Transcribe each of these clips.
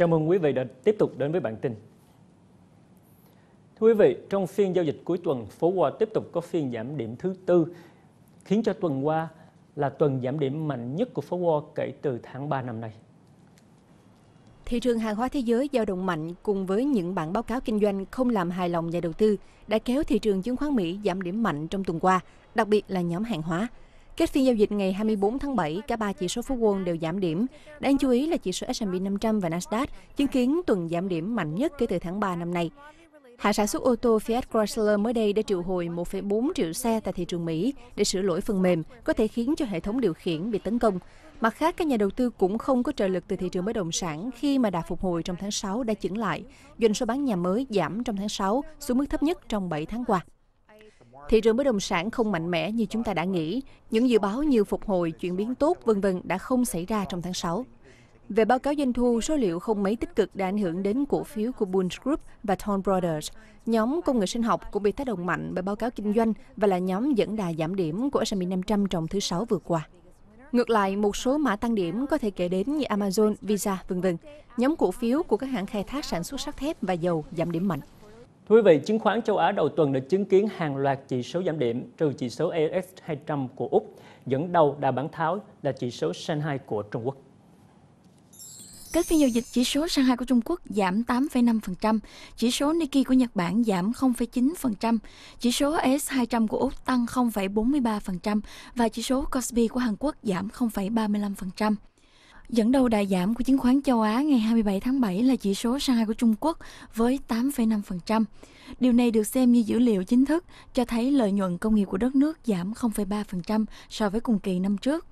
Chào mừng quý vị đã tiếp tục đến với bản tin. Thưa quý vị, trong phiên giao dịch cuối tuần, phố Wall tiếp tục có phiên giảm điểm thứ tư, khiến cho tuần qua là tuần giảm điểm mạnh nhất của phố Wall kể từ tháng 3 năm nay. Thị trường hàng hóa thế giới giao động mạnh cùng với những bản báo cáo kinh doanh không làm hài lòng nhà đầu tư đã kéo thị trường chứng khoán Mỹ giảm điểm mạnh trong tuần qua, đặc biệt là nhóm hàng hóa. Kết phiên giao dịch ngày 24 tháng 7, cả ba chỉ số phú quân đều giảm điểm. Đáng chú ý là chỉ số S&P 500 và Nasdaq chứng kiến tuần giảm điểm mạnh nhất kể từ tháng 3 năm nay. Hãng sản xuất ô tô Fiat Chrysler mới đây đã triệu hồi 1,4 triệu xe tại thị trường Mỹ để sửa lỗi phần mềm có thể khiến cho hệ thống điều khiển bị tấn công. Mặt khác, các nhà đầu tư cũng không có trợ lực từ thị trường bất động sản khi mà đà phục hồi trong tháng 6 đã chững lại. Doanh số bán nhà mới giảm trong tháng 6 xuống mức thấp nhất trong 7 tháng qua thị trường bất động sản không mạnh mẽ như chúng ta đã nghĩ. Những dự báo như phục hồi, chuyển biến tốt, vân vân đã không xảy ra trong tháng 6. Về báo cáo doanh thu, số liệu không mấy tích cực đã ảnh hưởng đến cổ phiếu của Bunge Group và Thorn Brothers. Nhóm công nghệ sinh học cũng bị tác động mạnh bởi báo cáo kinh doanh và là nhóm dẫn đà giảm điểm của S&P 500 trong thứ Sáu vừa qua. Ngược lại, một số mã tăng điểm có thể kể đến như Amazon, Visa, vân vân. Nhóm cổ phiếu của các hãng khai thác sản xuất sắt thép và dầu giảm điểm mạnh. Thưa quý vị, chứng khoán châu Á đầu tuần được chứng kiến hàng loạt chỉ số giảm điểm, trừ chỉ số ASX 200 của Úc, dẫn đầu đà bán tháo là chỉ số Shanghai của Trung Quốc. Kết phiên giao dịch, chỉ số Shanghai của Trung Quốc giảm 8,5%, chỉ số Nikkei của Nhật Bản giảm 0,9%, chỉ số S200 của Úc tăng 0,43% và chỉ số Kospi của Hàn Quốc giảm 0,35%. Dẫn đầu đại giảm của chứng khoán châu Á ngày 27 tháng 7 là chỉ số Shanghai của Trung Quốc với 8,5%. Điều này được xem như dữ liệu chính thức cho thấy lợi nhuận công nghiệp của đất nước giảm 0,3% so với cùng kỳ năm trước.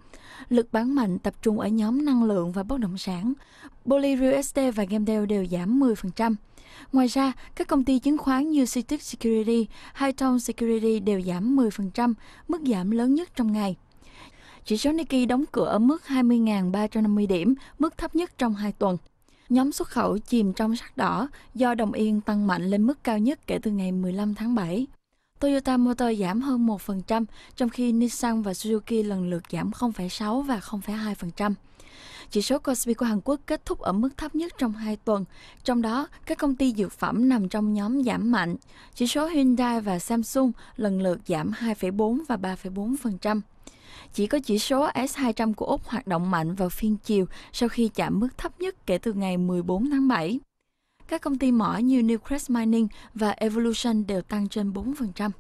Lực bán mạnh tập trung ở nhóm năng lượng và bất động sản. Poly Real Estate và Gamdale đều giảm 10%. Ngoài ra, các công ty chứng khoán như Citic Security, Hightown Security đều giảm 10%, mức giảm lớn nhất trong ngày. Chỉ số Nikkei đóng cửa ở mức 20.350 điểm, mức thấp nhất trong 2 tuần. Nhóm xuất khẩu chìm trong sắc đỏ do đồng yên tăng mạnh lên mức cao nhất kể từ ngày 15 tháng 7. Toyota Motor giảm hơn 1%, trong khi Nissan và Suzuki lần lượt giảm 0,6 và 0,2%. Chỉ số Kospi của Hàn Quốc kết thúc ở mức thấp nhất trong 2 tuần, trong đó các công ty dược phẩm nằm trong nhóm giảm mạnh. Chỉ số Hyundai và Samsung lần lượt giảm 2,4 và 3,4%. Chỉ có chỉ số S200 của Úc hoạt động mạnh vào phiên chiều sau khi chạm mức thấp nhất kể từ ngày 14 tháng 7. Các công ty mỏ như Newcrest Mining và Evolution đều tăng trên 4%.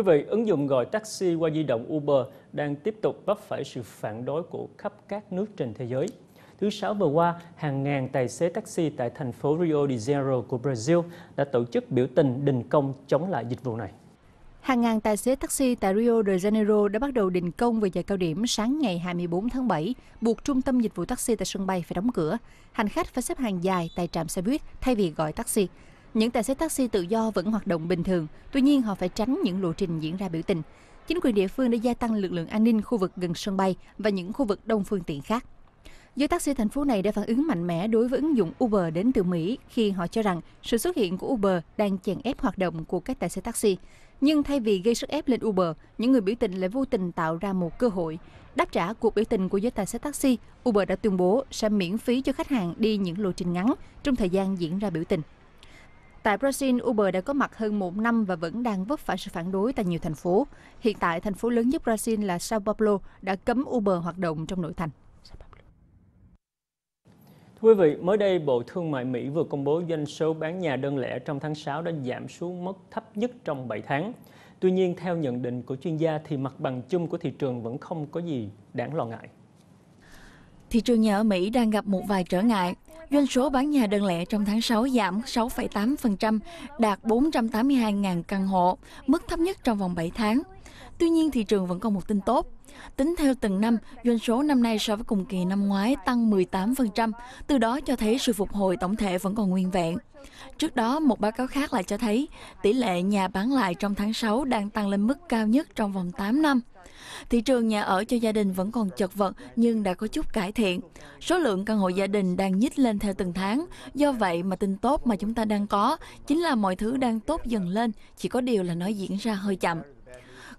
Quý vị, ứng dụng gọi taxi qua di động Uber đang tiếp tục vấp phải sự phản đối của khắp các nước trên thế giới. Thứ Sáu vừa qua, hàng ngàn tài xế taxi tại thành phố Rio de Janeiro của Brazil đã tổ chức biểu tình đình công chống lại dịch vụ này. Hàng ngàn tài xế taxi tại Rio de Janeiro đã bắt đầu đình công về giờ cao điểm sáng ngày 24 tháng 7, buộc trung tâm dịch vụ taxi tại sân bay phải đóng cửa. Hành khách phải xếp hàng dài tại trạm xe buýt thay vì gọi taxi. Những tài xế taxi tự do vẫn hoạt động bình thường, tuy nhiên họ phải tránh những lộ trình diễn ra biểu tình. Chính quyền địa phương đã gia tăng lực lượng an ninh khu vực gần sân bay và những khu vực đông phương tiện khác. Giới taxi thành phố này đã phản ứng mạnh mẽ đối với ứng dụng Uber đến từ Mỹ khi họ cho rằng sự xuất hiện của Uber đang chèn ép hoạt động của các tài xế taxi. Nhưng thay vì gây sức ép lên Uber, những người biểu tình lại vô tình tạo ra một cơ hội. Đáp trả cuộc biểu tình của giới tài xế taxi, Uber đã tuyên bố sẽ miễn phí cho khách hàng đi những lộ trình ngắn trong thời gian diễn ra biểu tình. Tại Brazil, Uber đã có mặt hơn một năm và vẫn đang vấp phải sự phản đối tại nhiều thành phố. Hiện tại, thành phố lớn nhất Brazil là Sao Paulo đã cấm Uber hoạt động trong nội thành. Thưa quý vị, mới đây Bộ Thương mại Mỹ vừa công bố doanh số bán nhà đơn lẻ trong tháng 6 đã giảm xuống mức thấp nhất trong 7 tháng. Tuy nhiên, theo nhận định của chuyên gia thì mặt bằng chung của thị trường vẫn không có gì đáng lo ngại. Thị trường nhà ở Mỹ đang gặp một vài trở ngại. Doanh số bán nhà đơn lẻ trong tháng 6 giảm 6,8%, đạt 482.000 căn hộ, mức thấp nhất trong vòng 7 tháng. Tuy nhiên, thị trường vẫn còn một tin tốt. Tính theo từng năm, doanh số năm nay so với cùng kỳ năm ngoái tăng 18%, từ đó cho thấy sự phục hồi tổng thể vẫn còn nguyên vẹn. Trước đó, một báo cáo khác lại cho thấy tỷ lệ nhà bán lại trong tháng 6 đang tăng lên mức cao nhất trong vòng 8 năm. Thị trường nhà ở cho gia đình vẫn còn chật vật nhưng đã có chút cải thiện. Số lượng căn hộ gia đình đang nhích lên theo từng tháng. Do vậy mà tin tốt mà chúng ta đang có chính là mọi thứ đang tốt dần lên, chỉ có điều là nó diễn ra hơi chậm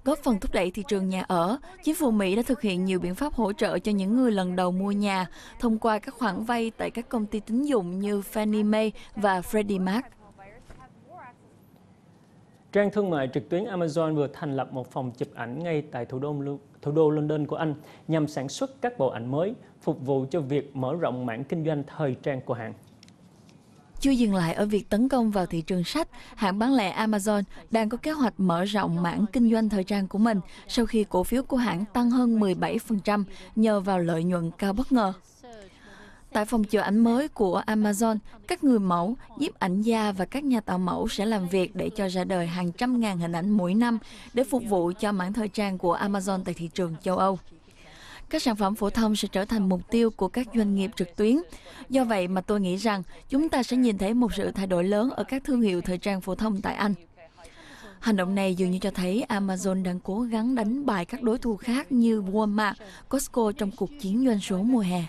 góp phần thúc đẩy thị trường nhà ở. Chính phủ Mỹ đã thực hiện nhiều biện pháp hỗ trợ cho những người lần đầu mua nhà thông qua các khoản vay tại các công ty tín dụng như Fannie Mae và Freddie Mac. Trang thương mại trực tuyến Amazon vừa thành lập một phòng chụp ảnh ngay tại thủ đô thủ đô London của Anh nhằm sản xuất các bộ ảnh mới phục vụ cho việc mở rộng mảng kinh doanh thời trang của hãng. Chưa dừng lại ở việc tấn công vào thị trường sách, hãng bán lẻ Amazon đang có kế hoạch mở rộng mảng kinh doanh thời trang của mình sau khi cổ phiếu của hãng tăng hơn 17% nhờ vào lợi nhuận cao bất ngờ. Tại phòng chụp ảnh mới của Amazon, các người mẫu, nhiếp ảnh gia và các nhà tạo mẫu sẽ làm việc để cho ra đời hàng trăm ngàn hình ảnh mỗi năm để phục vụ cho mảng thời trang của Amazon tại thị trường châu Âu các sản phẩm phổ thông sẽ trở thành mục tiêu của các doanh nghiệp trực tuyến. Do vậy mà tôi nghĩ rằng chúng ta sẽ nhìn thấy một sự thay đổi lớn ở các thương hiệu thời trang phổ thông tại Anh. Hành động này dường như cho thấy Amazon đang cố gắng đánh bại các đối thủ khác như Walmart, Costco trong cuộc chiến doanh số mùa hè.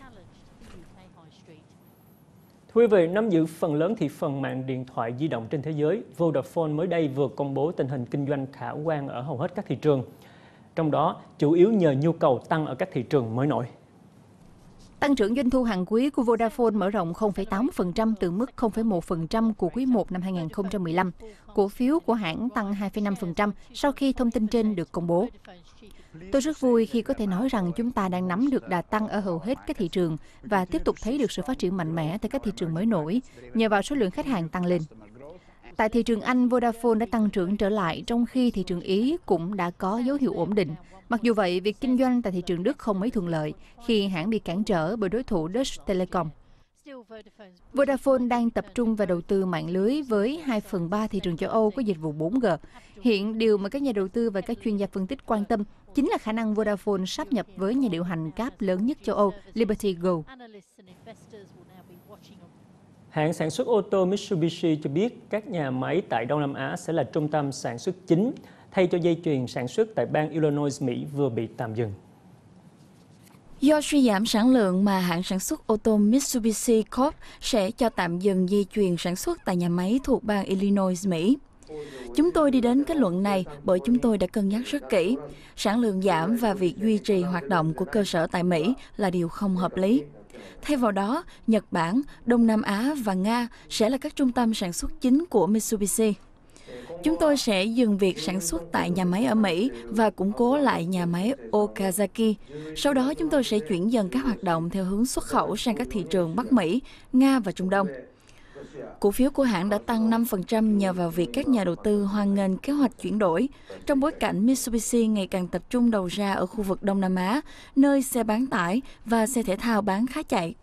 Thưa quý vị, nắm giữ phần lớn thị phần mạng điện thoại di động trên thế giới, Vodafone mới đây vừa công bố tình hình kinh doanh khả quan ở hầu hết các thị trường trong đó chủ yếu nhờ nhu cầu tăng ở các thị trường mới nổi. Tăng trưởng doanh thu hàng quý của Vodafone mở rộng 0,8% từ mức 0,1% của quý 1 năm 2015. Cổ phiếu của hãng tăng 2,5% sau khi thông tin trên được công bố. Tôi rất vui khi có thể nói rằng chúng ta đang nắm được đà tăng ở hầu hết các thị trường và tiếp tục thấy được sự phát triển mạnh mẽ tại các thị trường mới nổi nhờ vào số lượng khách hàng tăng lên. Tại thị trường Anh, Vodafone đã tăng trưởng trở lại, trong khi thị trường Ý cũng đã có dấu hiệu ổn định. Mặc dù vậy, việc kinh doanh tại thị trường Đức không mấy thuận lợi, khi hãng bị cản trở bởi đối thủ Deutsche Telekom. Vodafone đang tập trung và đầu tư mạng lưới với 2 phần 3 thị trường châu Âu có dịch vụ 4G. Hiện điều mà các nhà đầu tư và các chuyên gia phân tích quan tâm chính là khả năng Vodafone sáp nhập với nhà điều hành cáp lớn nhất châu Âu, Liberty Go. Hãng sản xuất ô tô Mitsubishi cho biết các nhà máy tại Đông Nam Á sẽ là trung tâm sản xuất chính thay cho dây chuyền sản xuất tại bang Illinois, Mỹ vừa bị tạm dừng. Do suy giảm sản lượng mà hãng sản xuất ô tô Mitsubishi Corp sẽ cho tạm dừng dây chuyền sản xuất tại nhà máy thuộc bang Illinois, Mỹ. Chúng tôi đi đến kết luận này bởi chúng tôi đã cân nhắc rất kỹ. Sản lượng giảm và việc duy trì hoạt động của cơ sở tại Mỹ là điều không hợp lý. Thay vào đó, Nhật Bản, Đông Nam Á và Nga sẽ là các trung tâm sản xuất chính của Mitsubishi. Chúng tôi sẽ dừng việc sản xuất tại nhà máy ở Mỹ và củng cố lại nhà máy Okazaki. Sau đó chúng tôi sẽ chuyển dần các hoạt động theo hướng xuất khẩu sang các thị trường Bắc Mỹ, Nga và Trung Đông. Cổ phiếu của hãng đã tăng 5% nhờ vào việc các nhà đầu tư hoan nghênh kế hoạch chuyển đổi trong bối cảnh Mitsubishi ngày càng tập trung đầu ra ở khu vực Đông Nam Á, nơi xe bán tải và xe thể thao bán khá chạy.